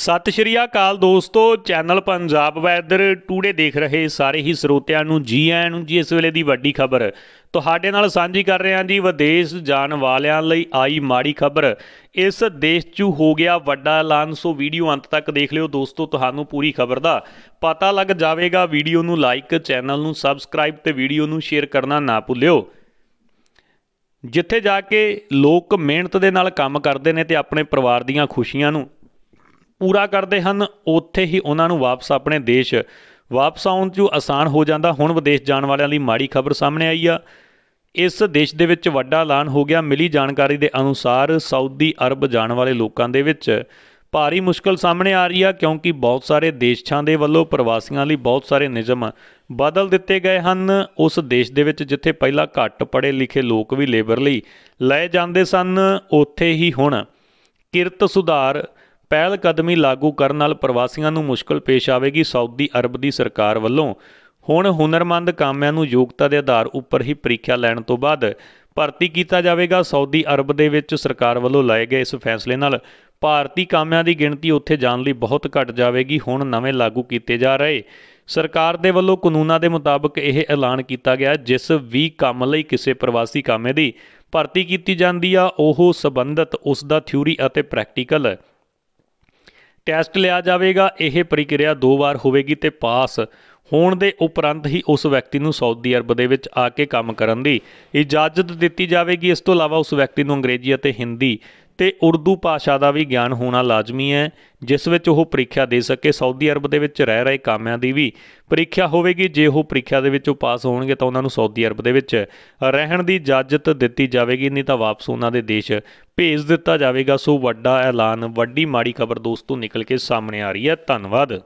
ਸਤਿ ਸ਼੍ਰੀ ਅਕਾਲ ਦੋਸਤੋ channel Punjab weather today ਦੇਖ ਰਹੇ ਸਾਰੇ ਹੀ ਸਰੋਤਿਆਂ ਨੂੰ ਜੀ ਆਇਆਂ ਨੂੰ ਜੀ ਇਸ ਵੇਲੇ ਦੀ ਵੱਡੀ ਖਬਰ ਤੁਹਾਡੇ ਨਾਲ ਸਾਂਝੀ ਕਰ ਰਹੇ ਹਾਂ ਜੀ ਵਿਦੇਸ਼ ਜਾਣ ਵਾਲਿਆਂ ਲਈ ਆਈ ਮਾੜੀ ਖਬਰ ਇਸ ਦੇਸ਼ 'ਚ ਹੋ ਗਿਆ ਵੱਡਾ ਐਲਾਨ ਸੋ ਵੀਡੀਓ ਅੰਤ ਤੱਕ ਦੇਖ ਲਿਓ ਦੋਸਤੋ ਤੁਹਾਨੂੰ ਪੂਰੀ ਖਬਰ ਦਾ ਪਤਾ ਲੱਗ ਜਾਵੇਗਾ ਵੀਡੀਓ ਨੂੰ ਲਾਈਕ ਚੈਨਲ ਨੂੰ ਸਬਸਕ੍ਰਾਈਬ ਤੇ ਵੀਡੀਓ ਨੂੰ ਸ਼ੇਅਰ ਕਰਨਾ ਨਾ ਭੁੱਲਿਓ ਜਿੱਥੇ ਜਾ ਕੇ ਲੋਕ ਮਿਹਨਤ ਦੇ ਨਾਲ ਕੰਮ ਕਰਦੇ ਨੇ ਤੇ ਆਪਣੇ ਪਰਿਵਾਰ ਦੀਆਂ ਖੁਸ਼ੀਆਂ ਨੂੰ ਪੂਰਾ ਕਰਦੇ ਹਨ ਉੱਥੇ ਹੀ ਉਹਨਾਂ ਨੂੰ ਵਾਪਸ ਆਪਣੇ ਦੇਸ਼ ਵਾਪਸ ਆਉਣ ਜੋ ਆਸਾਨ ਹੋ ਜਾਂਦਾ ਹੁਣ ਵਿਦੇਸ਼ ਜਾਣ ਵਾਲਿਆਂ ਲਈ ਮਾੜੀ ਖਬਰ ਸਾਹਮਣੇ ਆਈ ਆ ਇਸ ਦੇਸ਼ ਦੇ ਵਿੱਚ ਵੱਡਾ ਐਲਾਨ ਹੋ ਗਿਆ ਮਿਲੀ ਜਾਣਕਾਰੀ ਦੇ ਅਨੁਸਾਰ ਸਾਊਦੀ ਅਰਬ ਜਾਣ ਵਾਲੇ ਲੋਕਾਂ ਦੇ ਵਿੱਚ ਭਾਰੀ ਮੁਸ਼ਕਲ ਸਾਹਮਣੇ ਆ ਰਹੀ ਆ ਕਿਉਂਕਿ ਬਹੁਤ ਸਾਰੇ ਦੇਸ਼ਾਂ ਦੇ ਵੱਲੋਂ ਪ੍ਰਵਾਸੀਆਂ ਲਈ ਬਹੁਤ ਸਾਰੇ ਨਿਯਮ ਬਦਲ ਦਿੱਤੇ ਗਏ ਹਨ ਉਸ ਦੇਸ਼ ਦੇ ਵਿੱਚ ਜਿੱਥੇ ਪਹਿਲਾਂ ਘੱਟ ਪੜੇ ਲਿਖੇ ਲੋਕ ਵੀ ਲੇਬਰ ਲਈ ਲਏ ਜਾਂਦੇ ਸਨ ਉੱਥੇ ਹੀ ਹੁਣ ਕਿਰਤ ਸੁਧਾਰ ਪਹਿਲ ਕਦਮੀ ਲਾਗੂ ਕਰਨ ਨਾਲ ਪ੍ਰਵਾਸੀਆਂ ਨੂੰ ਮੁਸ਼ਕਲ ਪੇਸ਼ ਆਵੇਗੀ ਸਾਊਦੀ ਅਰਬ ਦੀ ਸਰਕਾਰ ਵੱਲੋਂ ਹੁਣ ਹੁਨਰਮੰਦ ਕਾਮਿਆਂ ਨੂੰ ਯੋਗਤਾ ਦੇ ਆਧਾਰ ਉੱਪਰ ਹੀ ਪ੍ਰੀਖਿਆ ਲੈਣ ਤੋਂ ਬਾਅਦ ਭਰਤੀ ਕੀਤਾ ਜਾਵੇਗਾ ਸਾਊਦੀ ਅਰਬ ਦੇ ਵਿੱਚ ਸਰਕਾਰ ਵੱਲੋਂ ਲਾਏ ਗਏ ਇਸ ਫੈਸਲੇ ਨਾਲ ਭਾਰਤੀ ਕਾਮਿਆਂ ਦੀ ਗਿਣਤੀ ਉੱਥੇ ਜਾਣ ਲਈ ਬਹੁਤ ਘਟ ਜਾਵੇਗੀ ਹੁਣ ਨਵੇਂ ਲਾਗੂ ਕੀਤੇ ਜਾ ਰਹੇ ਸਰਕਾਰ ਦੇ ਵੱਲੋਂ ਕਾਨੂੰਨਾਂ ਦੇ ਮੁਤਾਬਕ ਇਹ ਐਲਾਨ ਕੀਤਾ ਗਿਆ ਜਿਸ ਵੀ ਕੰਮ ਲਈ ਕਿਸੇ ਪ੍ਰਵਾਸੀ ਕਾਮੇ ਦੀ ਭਰਤੀ ਕੀਤੀ ਜਾਂਦੀ ਆ ਉਹ ਸਬੰਧਤ ਉਸ ਦਾ ਥਿਊਰੀ ਅਤੇ ਪ੍ਰੈਕਟੀਕਲ ਟੈਸਟ ਲਿਆ ਜਾਵੇਗਾ ਇਹ ਪ੍ਰਕਿਰਿਆ ਦੋ ਵਾਰ ਹੋਵੇਗੀ ਤੇ ਪਾਸ ਹੋਣ ਦੇ ਉਪਰੰਤ ਹੀ ਉਸ ਵਿਅਕਤੀ ਨੂੰ ਸਾਊਦੀ ਅਰਬ ਦੇ ਵਿੱਚ ਆ ਕੇ ਕੰਮ ਕਰਨ ਦੀ ਇਜਾਜ਼ਤ ਦਿੱਤੀ ਜਾਵੇਗੀ ਇਸ ਤੋਂ ਇਲਾਵਾ ਉਸ ਵਿਅਕਤੀ ਨੂੰ ਅੰਗਰੇਜ਼ੀ ਅਤੇ ਹਿੰਦੀ ਤੇ ਉਰਦੂ ਭਾਸ਼ਾ ਦਾ ਵੀ ਗਿਆਨ ਹੋਣਾ ਲਾਜ਼ਮੀ ਹੈ ਜਿਸ ਵਿੱਚ ਉਹ ਪ੍ਰੀਖਿਆ ਦੇ ਸਕੇ ਸਾਊਦੀ ਅਰਬ ਦੇ ਵਿੱਚ ਰਹਿ ਰਹੇ ਕਾਮਿਆਂ ਦੀ ਵੀ ਪ੍ਰੀਖਿਆ ਹੋਵੇਗੀ ਜੇ ਉਹ ਪ੍ਰੀਖਿਆ ਦੇ ਵਿੱਚੋਂ ਪਾਸ ਹੋਣਗੇ ਤਾਂ ਉਹਨਾਂ ਨੂੰ ਸਾਊਦੀ ਅਰਬ ਦੇ ਵਿੱਚ ਰਹਿਣ ਦੀ ਇਜਾਜ਼ਤ ਦਿੱਤੀ ਜਾਵੇਗੀ ਨਹੀਂ ਤਾਂ ਵਾਪਸ ਉਹਨਾਂ ਦੇ ਦੇਸ਼ ਭੇਜ ਦਿੱਤਾ ਜਾਵੇਗਾ ਸੋ ਵੱਡਾ ਐਲਾਨ ਵੱਡੀ ਮਾੜੀ ਖਬਰ ਦੋਸਤੋ ਨਿਕਲ ਕੇ ਸਾਹਮਣੇ ਆ ਰਹੀ ਹੈ ਧੰਨਵਾਦ